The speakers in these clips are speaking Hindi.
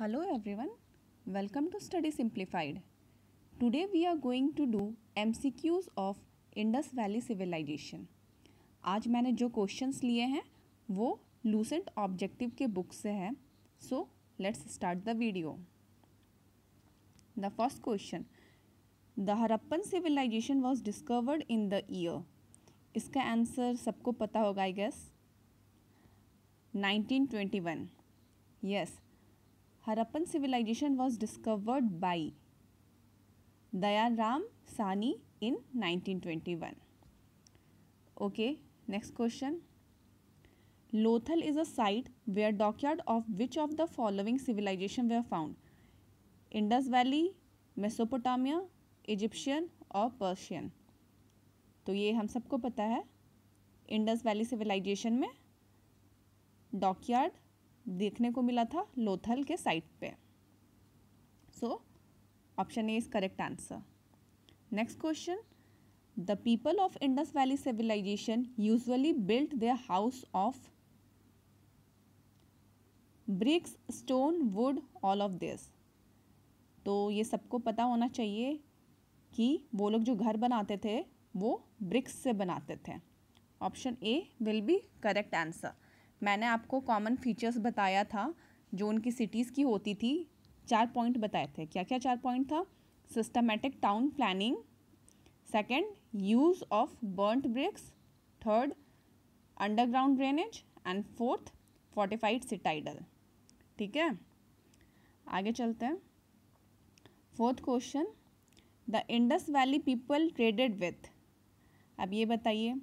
Hello everyone welcome to Study Simplified today we are going to do MCQs of Indus valley civilization आज मैंने जो क्वेश्चंस लिए हैं वो लूसेंट ऑब्जेक्टिव के बुक से हैं so let's start the video the first question the Harappan civilization was discovered in the year इसका आंसर सबको पता होगा I guess 1921 yes yes, Harappan civilization was discovered by Ram Sahni in 1921 okay next question Lothal is a site where dockyard of which of the following civilization were found Indus Valley Mesopotamia Egyptian और पर्शियन तो ये हम सबको पता है इंडस वैली सिविलाइजेशन में डॉकयार्ड देखने को मिला था लोथल के साइट पे so option A is correct answer next question the people of Indus valley civilization usually built their house of bricks stone wood all of this तो ये सबको पता होना चाहिए कि वो लोग जो घर बनाते थे वो ब्रिक्स से बनाते थे option A will be correct answer मैंने आपको कॉमन फीचर्स बताया था जो उनकी सिटीज़ की होती थी चार पॉइंट बताए थे क्या क्या चार पॉइंट था systematic town planning second use of burned bricks third underground drainage and fourth fortified citadel ठीक है आगे चलते हैं fourth question the Indus Valley people traded with अब ये बताइए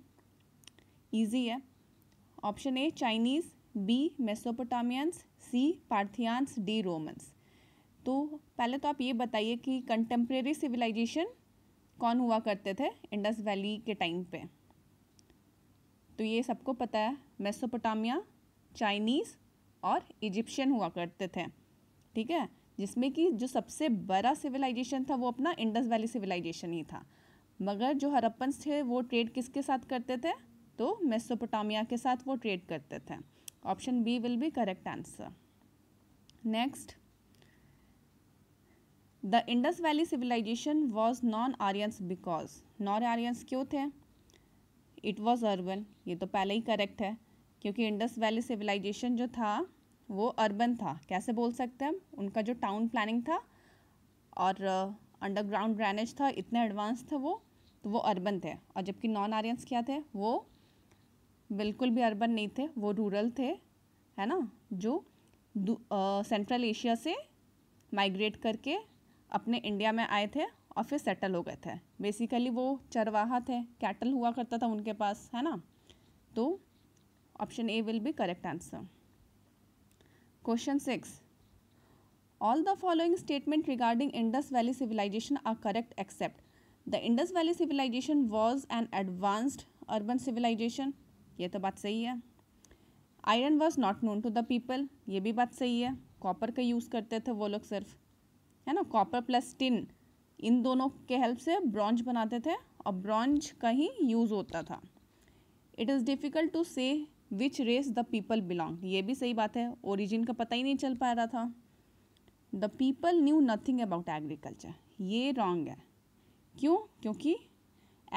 इजी है option A Chinese B Mesopotamians C Parthians D Romans तो पहले तो आप ये बताइए कि कंटेम्प्रेरी सिविलाइजेशन कौन हुआ करते थे इंडस वैली के टाइम पे तो ये सबको पता है मेसोपोटामिया चाइनीज़ और इजिप्शियन हुआ करते थे ठीक है जिसमें कि जो सबसे बड़ा सिविलाइजेशन था वो अपना इंडस वैली सिविलाइजेशन ही था मगर जो हरप्पन्स थे वो ट्रेड किसके साथ करते थे तो मेसोपोटामिया के साथ वो ट्रेड करते थे option B will be correct answer next the Indus valley civilization was non Aryans because non Aryans क्यों थे इट वॉज अर्बन ये तो पहले ही करेक्ट है क्योंकि इंडस वैली सिविलाइजेशन जो था वो अर्बन था कैसे बोल सकते हैं उनका जो टाउन प्लानिंग था और अंडरग्राउंड ड्रेनेज था इतने एडवांस था वो तो वो अर्बन थे और जबकि नॉन आर्यंस क्या थे वो बिल्कुल भी अर्बन नहीं थे वो रूरल थे है ना जो सेंट्रल एशिया से माइग्रेट करके अपने इंडिया में आए थे और फिर सेटल हो गए थे बेसिकली वो चरवाहा थे कैटल हुआ करता था उनके पास है ना तो option A will be correct answer question six all the following statement regarding Indus valley civilization are correct except the Indus valley civilization was an advanced urban civilization ये तो बात सही है iron was not known to the people ये भी बात सही है कॉपर का यूज़ करते थे वो लोग सिर्फ है ना कॉपर प्लस टिन इन दोनों के हेल्प से ब्रॉन्ज बनाते थे और ब्रॉन्ज का ही यूज़ होता था it is difficult to say which race the people belong ये भी सही बात है ओरिजिन का पता ही नहीं चल पा रहा था the people knew nothing about agriculture ये रॉन्ग है क्यों क्योंकि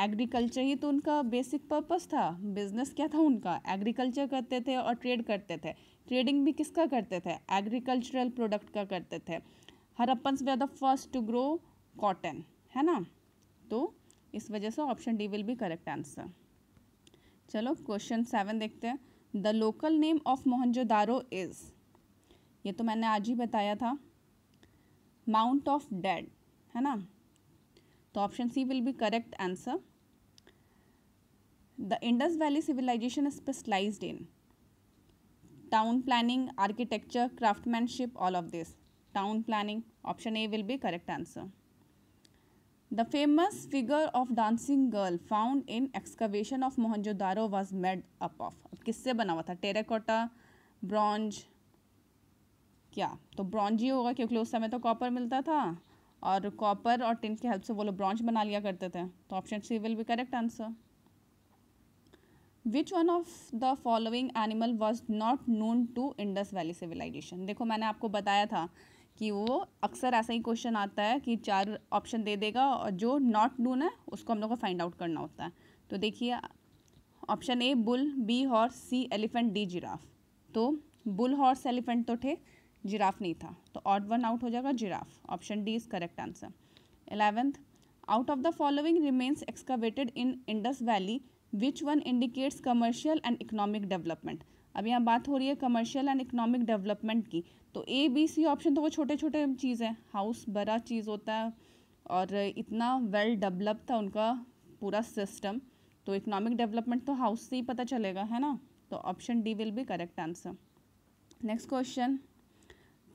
एग्रीकल्चर ही तो उनका बेसिक पर्पस था बिजनेस क्या था उनका एग्रीकल्चर करते थे और ट्रेड करते थे ट्रेडिंग भी किसका करते थे एग्रीकल्चरल प्रोडक्ट का करते थे Harappans were the first to grow cotton है ना तो इस वजह से option D will be correct answer चलो क्वेश्चन सेवन देखते हैं the local name of Mohenjodaro is ये तो मैंने आज ही बताया था माउंट ऑफ डेड है ना तो option C will be correct answer the Indus valley civilization is in town planning architecture craftsmanship all of this town planning option A will be correct answer the famous figure of dancing girl found in excavation of Mohenjodaro was made up of किससे बना हुआ था टेराकोटा ब्रॉन्ज क्या तो ब्रॉन्ज ही होगा क्योंकि उस समय तो कॉपर मिलता था और कॉपर और टिन की हेल्प से वो लोग ब्रॉन्ज बना लिया करते थे तो option C will be correct answer which one of the following animal was not known to Indus valley civilization देखो मैंने आपको बताया था कि वो अक्सर ऐसा ही क्वेश्चन आता है कि चार ऑप्शन दे देगा और जो नॉट नून है उसको हम लोग को फाइंड आउट करना होता है तो देखिए option A bull B horse C elephant D giraffe तो बुल हॉर्स एलिफेंट तो थे जिराफ नहीं था तो ऑड वन आउट हो जाएगा giraffe option D is correct answer eleventh out of the following remains excavated in Indus valley which one indicates commercial and economic development अब यहाँ बात हो रही है कमर्शियल एंड इकोनॉमिक डेवलपमेंट की तो ए बी सी ऑप्शन तो वो छोटे छोटे चीज़ है हाउस बड़ा चीज़ होता है और इतना वेल डेवलप था उनका पूरा सिस्टम तो इकोनॉमिक डेवलपमेंट तो हाउस से ही पता चलेगा है ना तो option D will be correct answer next question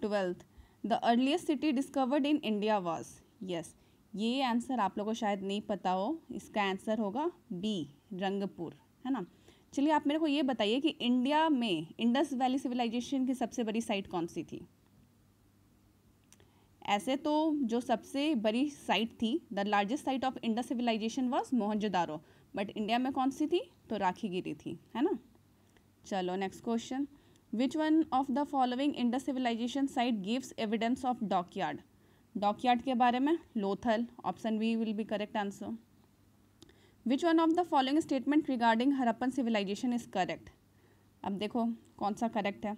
twelfth the earliest city discovered in India was yes ये आंसर आप लोगों को शायद नहीं पता हो इसका आंसर होगा बी रंगपुर है ना चलिए आप मेरे को ये बताइए कि इंडिया में इंडस वैली सिविलाइजेशन की सबसे बड़ी साइट कौन सी थी ऐसे तो जो सबसे बड़ी साइट थी the largest site of Indus civilization was Mohenjodaro but India में कौन सी थी तो गिरी थी है ना चलो next question which one of the following indus civilization site gives evidence of dockyard dockyard के बारे में Lothal option B will be correct answer which one of the following statement regarding Harappan civilization is correct अब देखो कौन सा करेक्ट है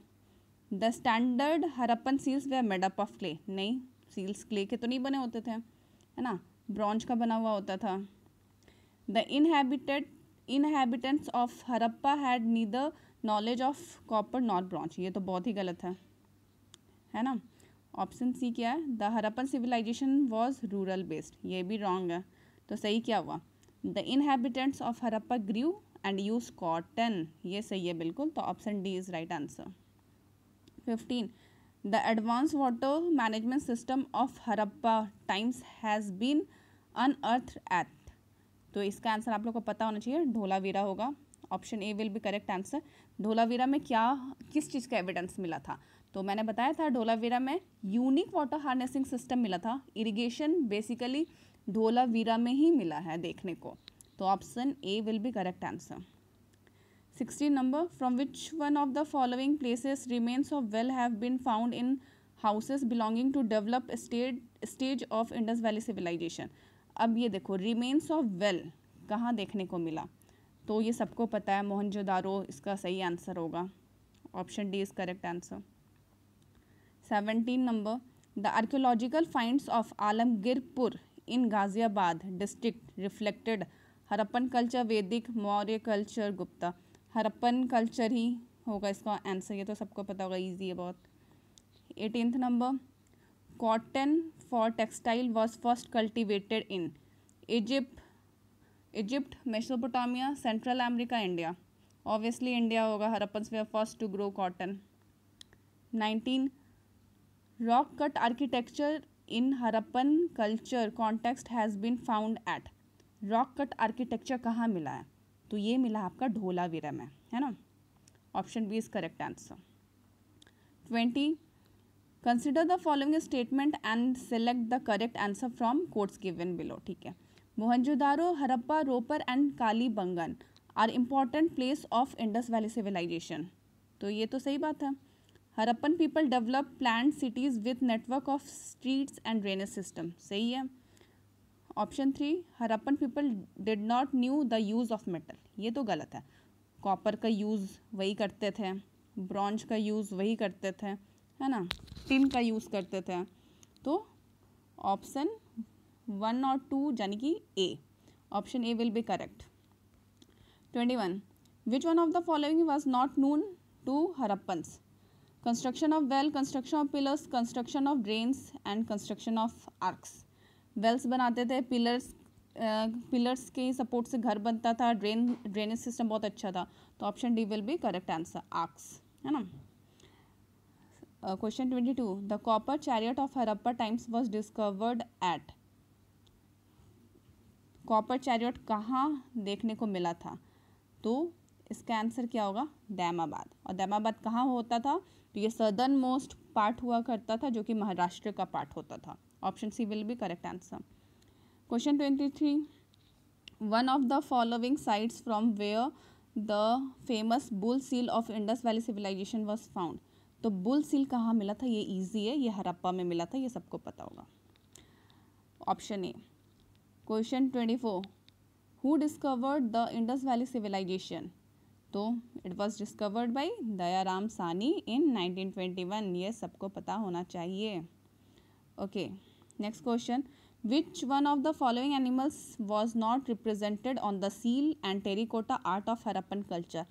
the standard Harappan seals were made up of clay नहीं सील्स क्ले के तो नहीं बने होते थे है ना ब्रॉन्ज का बना हुआ होता था the inhabited inhabitants of Harappa had neither knowledge of copper north branch ये तो बहुत ही गलत है है ना ऑप्शन सी क्या है the Harappan civilization was rural based ये भी रॉन्ग है तो सही क्या हुआ the inhabitants of Harappa grew and use cotton ये सही है बिल्कुल तो option D is right answer fifteen the advance water management system of Harappa times has been unearth at तो इसका आंसर आप लोग को पता होना चाहिए ढोलावीरा होगा option A will be correct answer Dholavira में क्या किस चीज़ का एविडेंस मिला था तो मैंने बताया था ढोलावीरा में यूनिक वाटर हार्नेसिंग सिस्टम मिला था इरिगेशन बेसिकली ढोलावीरा में ही मिला है देखने को तो option A will be correct answer sixteen number from which one of the following places remains of well have been found in houses belonging to develop state stage of Indus valley civilization अब ये देखो रिमेन्स ऑफ वेल कहाँ देखने को मिला तो ये सबको पता है मोहनजोदारो इसका सही आंसर होगा option D is correct answer seventeen number the archaeological finds of Alamgirpur in Ghaziabad district reflected Harappan culture Vedic Maurya culture Gupta Harappan culture ही होगा इसका आंसर ये तो सबको पता होगा इजी है बहुत eighteenth number cotton for textile was first cultivated in Egypt Egypt Mesopotamia central America India obviously India होगा Harappans were first to grow cotton nineteen rock cut architecture in Harappan culture context has been found at rock cut architecture कहाँ मिला है तो ये मिला आपका ढोलावीरा में है ना option B is correct answer twenty consider the following statement and select the correct answer from courts given below ठीक है Mohenjodaro Harappa Ropar and Kalibangan are important place of Indus valley civilization तो ये तो सही बात है Harappan people develop plan cities with network of streets and drainage system सही है option three Harappan people did not knew the use of metal ये तो गलत है कॉपर का यूज़ वही करते थे ब्रॉन्ज का यूज़ वही करते थे है ना टिन का यूज़ करते थे तो ऑप्शन वन और टू यानी कि A option A will be correct twenty one which one of the following was not known to Harappans construction of well construction of pillars construction of drains and construction of arcs wells बनाते थे पिलर्स पिलर्स के सपोर्ट से घर बनता था ड्रेन ड्रेनेज सिस्टम बहुत अच्छा था तो option D will be correct answer arcs है ना question twenty two the copper chariot of Harappa times was discovered at copper chariot कहाँ देखने को मिला था तो इसका आंसर क्या होगा दैमाबाद और दैमाबाद कहाँ होता था तो ये सदर्न मोस्ट पार्ट हुआ करता था जो कि महाराष्ट्र का पार्ट होता था option C will be correct answer question twenty three one of the following sites from where the famous bull seal of Indus valley civilization was found तो बुल सील कहाँ मिला था ये ईजी है ये हरप्पा में मिला था ये सबको पता होगा option A question twenty four who discovered the Indus valley civilization तो it was discovered by Dayaram Sahni in 1921 ये सबको पता होना चाहिए okay next question which one of the following animals was not represented on the seal and terracotta art of Harappan culture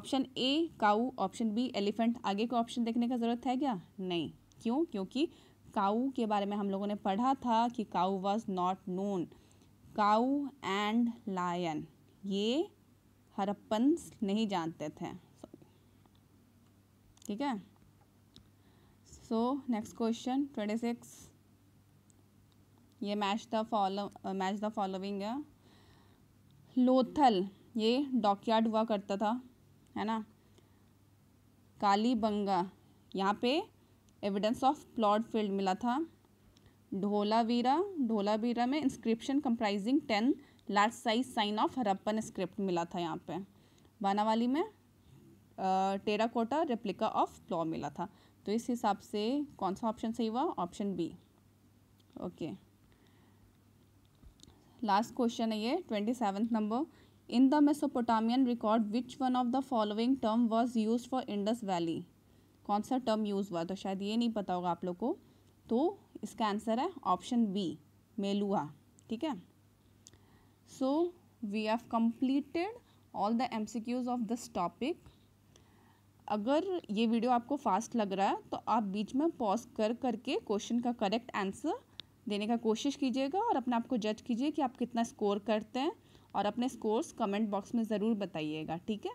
option A cow option B elephant आगे को ऑप्शन देखने का ज़रूरत है क्या नहीं क्यों क्योंकि काऊ के बारे में हम लोगों ने पढ़ा था कि cow was not known cow and lion ये हरप्पन नहीं जानते थे ठीक है so next question twenty six ये match the follow match the following है लोथल ये डॉकयार्ड हुआ करता था है ना कालीबंगा यहाँ पे एविडेंस ऑफ प्लॉट फील्ड मिला था ढोलावीरा ढोलावीरा में inscription comprising ten large size sign of Harappan script मिला था यहाँ पे बानावाली में terracotta replica of plough मिला था तो इस हिसाब से कौन सा ऑप्शन सही हुआ option B okay last question है ये twenty seventh number in the Mesopotamian record which one of the following term was use for Indus valley कौन सा टर्म यूज़ हुआ तो शायद ये नहीं पता होगा आप लोग को तो इसका आंसर है ऑप्शन बी मेलुआ ठीक है so we have completed all the MCQs of this topic अगर ये वीडियो आपको फास्ट लग रहा है तो आप बीच में पॉज कर करके क्वेश्चन का करेक्ट आंसर देने का कोशिश कीजिएगा और अपने आप को जज कीजिए कि आप कितना स्कोर करते हैं और अपने स्कोर्स कमेंट बॉक्स में ज़रूर बताइएगा ठीक है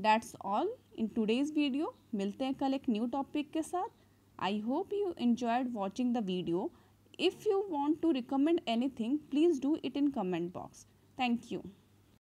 that's all in today's video मिलते हैं कल एक न्यू टॉपिक के साथ I hope you enjoyed watching the video. If you want to recommend anything, please do it in comment box. Thank you.